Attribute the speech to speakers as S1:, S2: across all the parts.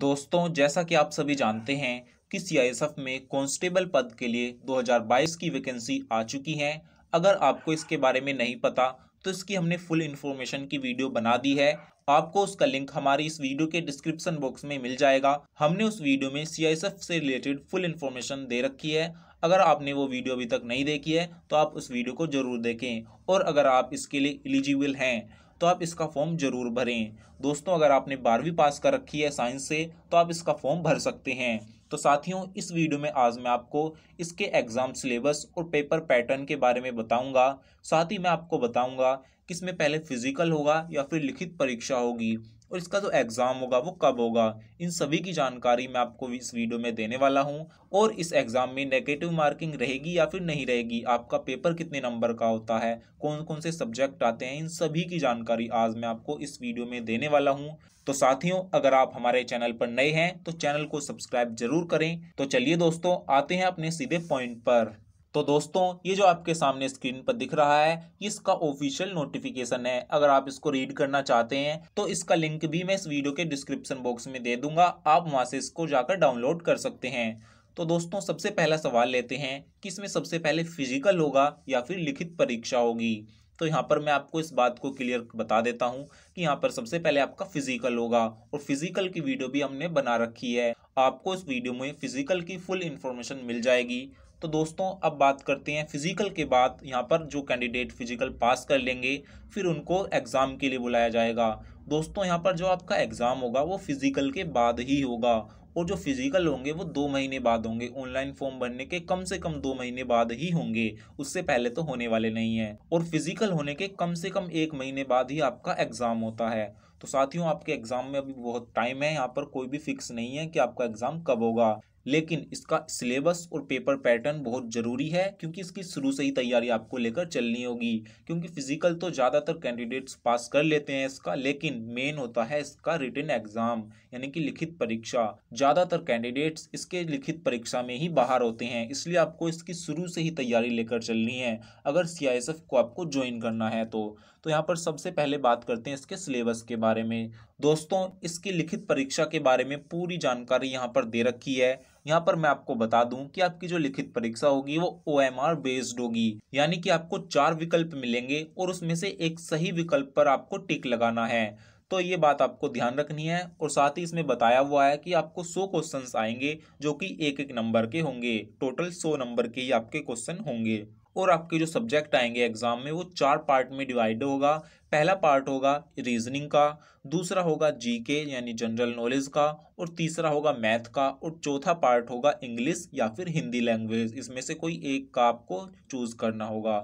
S1: दोस्तों जैसा कि आप सभी जानते हैं कि सी में कांस्टेबल पद के लिए 2022 की वैकेंसी आ चुकी है अगर आपको इसके बारे में नहीं पता तो इसकी हमने फुल इन्फॉर्मेशन की वीडियो बना दी है आपको उसका लिंक हमारी इस वीडियो के डिस्क्रिप्शन बॉक्स में मिल जाएगा हमने उस वीडियो में सी से रिलेटेड फुल इन्फॉर्मेशन दे रखी है अगर आपने वो वीडियो अभी तक नहीं देखी है तो आप उस वीडियो को जरूर देखें और अगर आप इसके लिए एलिजिबल हैं तो आप इसका फॉर्म ज़रूर भरें दोस्तों अगर आपने बारहवीं पास कर रखी है साइंस से तो आप इसका फॉर्म भर सकते हैं तो साथियों इस वीडियो में आज मैं आपको इसके एग्ज़ाम सिलेबस और पेपर पैटर्न के बारे में बताऊंगा साथ ही मैं आपको बताऊंगा कि इसमें पहले फिजिकल होगा या फिर लिखित परीक्षा होगी और इसका जो एग्ज़ाम होगा वो कब होगा इन सभी की जानकारी मैं आपको इस वीडियो में देने वाला हूँ और इस एग्ज़ाम में नेगेटिव मार्किंग रहेगी या फिर नहीं रहेगी आपका पेपर कितने नंबर का होता है कौन कौन से सब्जेक्ट आते हैं इन सभी की जानकारी आज मैं आपको इस वीडियो में देने वाला हूँ तो साथियों अगर आप हमारे चैनल पर नए हैं तो चैनल को सब्सक्राइब जरूर करें तो चलिए दोस्तों आते हैं अपने सीधे पॉइंट पर तो दोस्तों ये जो आपके सामने स्क्रीन पर दिख रहा है इसका ऑफिशियल नोटिफिकेशन है अगर आप इसको रीड करना चाहते हैं तो इसका लिंक भी मैं इस वीडियो के डिस्क्रिप्शन बॉक्स में दे दूंगा आप वहां से इसको जाकर डाउनलोड कर सकते हैं तो दोस्तों सबसे पहला सवाल लेते हैं कि इसमें सबसे पहले फिजिकल होगा या फिर लिखित परीक्षा होगी तो यहाँ पर मैं आपको इस बात को क्लियर बता देता हूँ कि यहाँ पर सबसे पहले आपका फिजिकल होगा और फिजिकल की वीडियो भी हमने बना रखी है आपको इस वीडियो में फिजिकल की फुल इन्फॉर्मेशन मिल जाएगी तो दोस्तों अब बात करते हैं फिजिकल के बाद यहाँ पर जो कैंडिडेट फिजिकल पास कर लेंगे फिर उनको एग्ज़ाम के लिए बुलाया जाएगा दोस्तों यहाँ पर जो आपका एग्ज़ाम होगा वो फिजिकल के बाद ही होगा और जो फिजिकल होंगे वो दो महीने बाद होंगे ऑनलाइन फॉर्म भरने के कम से कम दो महीने बाद ही होंगे उससे पहले तो होने वाले नहीं हैं और फिजिकल होने के कम से कम एक महीने बाद ही आपका एग्ज़ाम होता है तो साथियों आपके एग्ज़ाम में अभी बहुत टाइम है यहाँ पर कोई भी फिक्स नहीं है कि आपका एग्ज़ाम कब होगा लेकिन इसका सिलेबस और पेपर पैटर्न बहुत ज़रूरी है क्योंकि इसकी शुरू से ही तैयारी आपको लेकर चलनी होगी क्योंकि फिजिकल तो ज़्यादातर कैंडिडेट्स पास कर लेते हैं इसका लेकिन मेन होता है इसका रिटर्न एग्ज़ाम यानी कि लिखित परीक्षा ज़्यादातर कैंडिडेट्स इसके लिखित परीक्षा में ही बाहर होते हैं इसलिए आपको इसकी शुरू से ही तैयारी लेकर चलनी है अगर सी को आपको ज्वाइन करना है तो, तो यहाँ पर सबसे पहले बात करते हैं इसके सिलेबस के बारे में दोस्तों इसकी लिखित परीक्षा के बारे में पूरी जानकारी यहाँ पर दे रखी है यहाँ पर मैं आपको बता दूं कि आपकी जो लिखित परीक्षा होगी वो ओ एम आर बेस्ड होगी यानी कि आपको चार विकल्प मिलेंगे और उसमें से एक सही विकल्प पर आपको टिक लगाना है तो ये बात आपको ध्यान रखनी है और साथ ही इसमें बताया हुआ है कि आपको सौ क्वेश्चन आएंगे जो कि एक एक नंबर के होंगे टोटल सौ नंबर के ही आपके क्वेश्चन होंगे और आपके जो सब्जेक्ट आएंगे एग्जाम में वो चार पार्ट में डिवाइड होगा पहला पार्ट होगा रीजनिंग का दूसरा होगा जीके यानी जनरल नॉलेज का और तीसरा होगा मैथ का और चौथा पार्ट होगा इंग्लिश या फिर हिंदी लैंग्वेज इसमें से कोई एक का आपको चूज़ करना होगा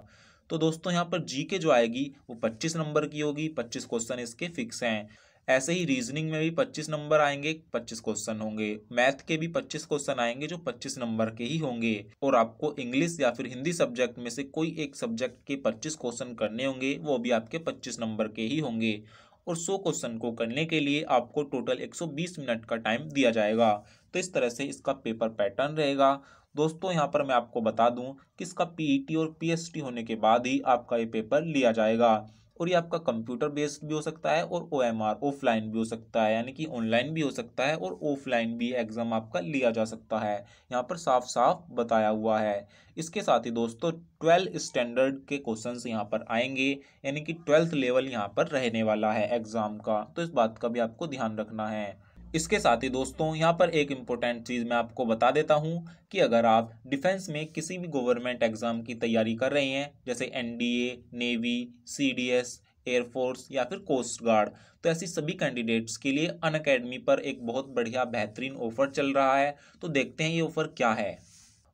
S1: तो दोस्तों यहाँ पर जीके जो आएगी वो 25 नंबर की होगी 25 क्वेश्चन इसके फिक्स हैं ऐसे ही रीजनिंग में भी पच्चीस नंबर आएंगे पच्चीस क्वेश्चन होंगे मैथ के भी पच्चीस क्वेश्चन आएंगे जो पच्चीस नंबर के ही होंगे और आपको इंग्लिश या फिर हिंदी सब्जेक्ट में से कोई एक सब्जेक्ट के पच्चीस क्वेश्चन करने होंगे वो भी आपके पच्चीस नंबर के ही होंगे और सौ क्वेश्चन को करने के लिए आपको टोटल 120 मिनट का टाइम दिया जाएगा तो इस तरह से इसका पेपर पैटर्न रहेगा दोस्तों यहाँ पर मैं आपको बता दूँ कि इसका टी e और टी होने के बाद ही आपका ये पेपर लिया जाएगा और ये आपका कंप्यूटर बेस्ड भी हो सकता है और ओ एम आर ऑफलाइन भी हो सकता है यानी कि ऑनलाइन भी हो सकता है और ऑफलाइन भी एग्ज़ाम आपका लिया जा सकता है यहाँ पर साफ साफ बताया हुआ है इसके साथ ही दोस्तों ट्वेल्थ स्टैंडर्ड के क्वेश्चन यहाँ पर आएंगे यानी कि ट्वेल्थ लेवल यहाँ पर रहने वाला है एग्ज़ाम का तो इस बात का भी आपको ध्यान रखना है इसके साथ ही दोस्तों यहाँ पर एक इम्पोर्टेंट चीज़ मैं आपको बता देता हूँ कि अगर आप डिफेंस में किसी भी गवर्नमेंट एग्ज़ाम की तैयारी कर रहे हैं जैसे एनडीए नेवी सीडीएस एयरफोर्स या फिर कोस्ट गार्ड तो ऐसी सभी कैंडिडेट्स के लिए अन अकेडमी पर एक बहुत बढ़िया बेहतरीन ऑफर चल रहा है तो देखते हैं ये ऑफर क्या है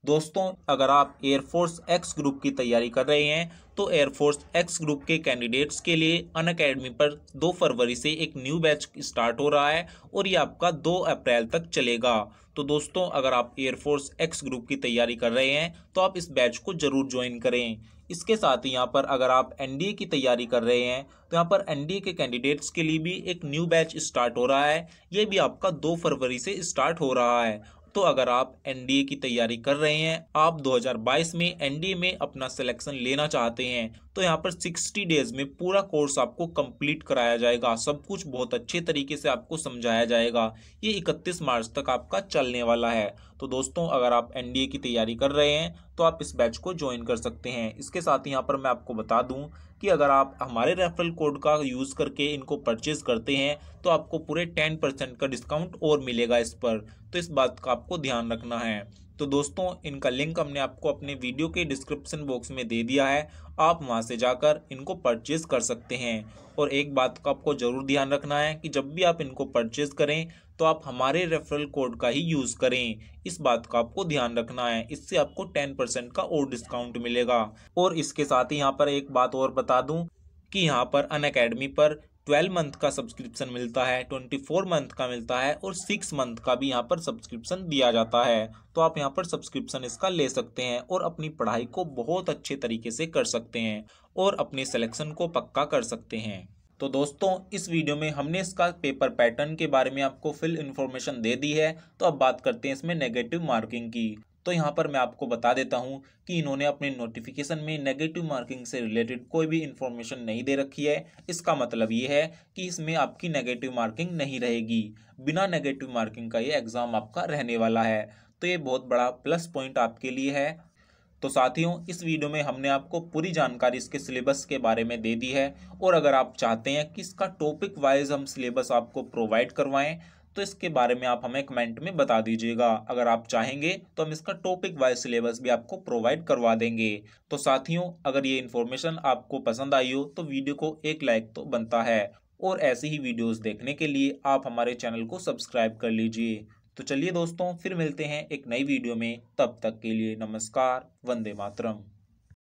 S1: दोस्तों अगर आप एयरफोर्स एक्स ग्रुप की तैयारी कर रहे हैं तो एयरफोर्स एक्स ग्रुप के कैंडिडेट्स के लिए अन अकेडमी पर दो फरवरी से एक न्यू बैच स्टार्ट हो रहा है और ये आपका दो अप्रैल तक चलेगा तो दोस्तों अगर आप एयरफोर्स एक्स ग्रुप की तैयारी कर रहे हैं तो आप इस बैच को ज़रूर ज्वाइन करें इसके साथ ही यहाँ पर अगर आप एनडीए की तैयारी कर रहे हैं तो यहाँ पर एनडीए के कैंडिडेट्स के लिए भी एक न्यू बैच स्टार्ट हो रहा है ये भी आपका दो फरवरी से स्टार्ट हो रहा है तो अगर आप एनडीए की तैयारी कर रहे हैं आप 2022 में एनडीए में अपना सिलेक्शन लेना चाहते हैं तो यहाँ पर सिक्सटी डेज में पूरा कोर्स आपको कंप्लीट कराया जाएगा सब कुछ बहुत अच्छे तरीके से आपको समझाया जाएगा ये इकतीस मार्च तक आपका चलने वाला है तो दोस्तों अगर आप एनडीए की तैयारी कर रहे हैं तो आप इस बैच को ज्वाइन कर सकते हैं इसके साथ ही यहाँ पर मैं आपको बता दूं कि अगर आप हमारे रेफरल कोड का यूज़ करके इनको परचेज करते हैं तो आपको पूरे टेन परसेंट का डिस्काउंट और मिलेगा इस पर तो इस बात का आपको ध्यान रखना है तो दोस्तों इनका लिंक हमने आपको अपने वीडियो के डिस्क्रिप्शन बॉक्स में दे दिया है आप वहां से जाकर इनको परचेज़ कर सकते हैं और एक बात का आपको ज़रूर ध्यान रखना है कि जब भी आप इनको परचेज़ करें तो आप हमारे रेफरल कोड का ही यूज़ करें इस बात का आपको ध्यान रखना है इससे आपको टेन परसेंट का और डिस्काउंट मिलेगा और इसके साथ ही यहाँ पर एक बात और बता दूँ कि यहाँ पर अन अकेडमी पर ट्वेल्व मंथ का सब्सक्रिप्शन मिलता है ट्वेंटी फोर मंथ का मिलता है और सिक्स मंथ का भी यहाँ पर सब्सक्रिप्शन दिया जाता है तो आप यहाँ पर सब्सक्रिप्शन इसका ले सकते हैं और अपनी पढ़ाई को बहुत अच्छे तरीके से कर सकते हैं और अपने सिलेक्शन को पक्का कर सकते हैं तो दोस्तों इस वीडियो में हमने इसका पेपर पैटर्न के बारे में आपको फिल इन्फॉर्मेशन दे दी है तो अब बात करते हैं इसमें नेगेटिव मार्किंग की तो यहाँ पर मैं आपको बता देता हूँ कि इन्होंने अपने नोटिफिकेशन में नेगेटिव मार्किंग से रिलेटेड कोई भी इन्फॉर्मेशन नहीं दे रखी है इसका मतलब ये है कि इसमें आपकी नेगेटिव मार्किंग नहीं रहेगी बिना नेगेटिव मार्किंग का ये एग्ज़ाम आपका रहने वाला है तो ये बहुत बड़ा प्लस पॉइंट आपके लिए है तो साथियों इस वीडियो में हमने आपको पूरी जानकारी इसके सिलेबस के बारे में दे दी है और अगर आप चाहते हैं कि इसका टॉपिक वाइज हम सिलेबस आपको प्रोवाइड करवाएं तो इसके बारे में आप हमें कमेंट में बता दीजिएगा अगर आप चाहेंगे तो हम इसका टॉपिक वाइज सिलेबस भी आपको प्रोवाइड करवा देंगे तो साथियों अगर ये इन्फॉर्मेशन आपको पसंद आई हो तो वीडियो को एक लाइक तो बनता है और ऐसी ही वीडियोस देखने के लिए आप हमारे चैनल को सब्सक्राइब कर लीजिए तो चलिए दोस्तों फिर मिलते हैं एक नई वीडियो में तब तक के लिए नमस्कार वंदे मातरम